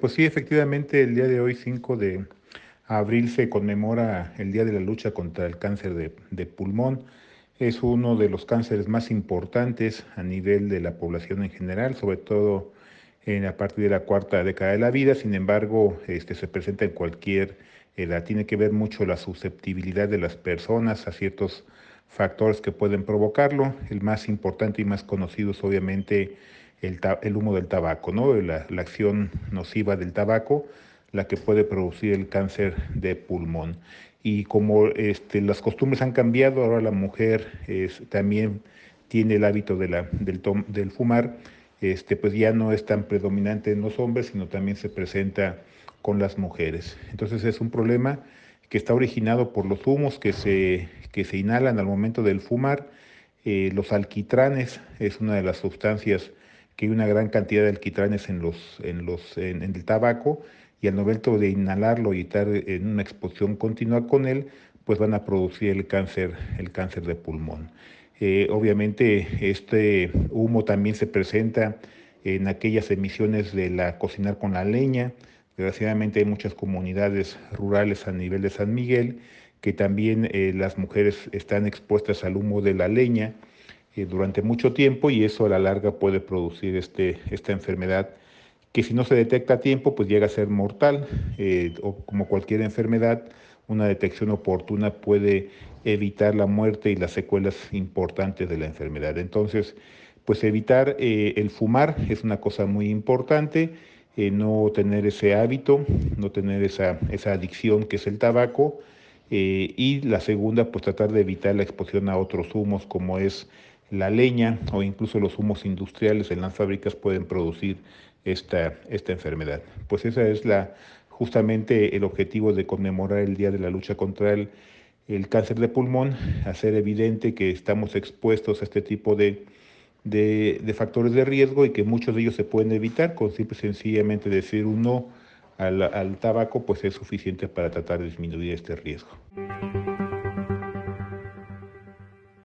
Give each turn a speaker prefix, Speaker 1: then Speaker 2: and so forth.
Speaker 1: Pues sí, efectivamente, el día de hoy, 5 de abril, se conmemora el Día de la Lucha contra el Cáncer de, Pulmón. Es uno de los cánceres más importantes a nivel de la población en general, sobre todo en a partir de la cuarta década de la vida. Sin embargo, este se presenta en cualquier edad. Tiene que ver mucho la susceptibilidad de las personas a ciertos factores que pueden provocarlo. El más importante y más conocido es obviamente el, humo del tabaco, ¿no? La, la, acción nociva del tabaco, la que puede producir el cáncer de pulmón. Y como este, las costumbres han cambiado, ahora la mujer también tiene el hábito de la, del, fumar, este, pues ya no es tan predominante en los hombres, sino también se presenta con las mujeres. Entonces es un problema que está originado por los humos que se, que se inhalan al momento del fumar. Eh, los alquitranes es una de las sustancias que hay una gran cantidad de alquitranes en, los, en, los, en, el tabaco y al momento de inhalarlo y estar en una exposición continua con él, pues van a producir el cáncer, el cáncer de pulmón. Eh, obviamente este humo también se presenta en aquellas emisiones de la cocinar con la leña. Desgraciadamente hay muchas comunidades rurales a nivel de San Miguel que también eh, las mujeres están expuestas al humo de la leña eh, durante mucho tiempo y eso a la larga puede producir este, esta enfermedad que si no se detecta a tiempo pues llega a ser mortal eh, o como cualquier enfermedad una detección oportuna puede evitar la muerte y las secuelas importantes de la enfermedad. Entonces, pues evitar eh, el fumar es una cosa muy importante, no tener ese hábito, no tener esa, esa adicción que es el tabaco. y la segunda, pues tratar de evitar la exposición a otros humos como es la leña o incluso los humos industriales en las fábricas pueden producir esta, esta enfermedad. Pues esa es la, justamente el objetivo de conmemorar el Día de la Lucha contra el, Cáncer de Pulmón, hacer evidente que estamos expuestos a este tipo de, factores de riesgo y que muchos de ellos se pueden evitar con simple y sencillamente decir un no al, al tabaco, pues es suficiente para tratar de disminuir este riesgo.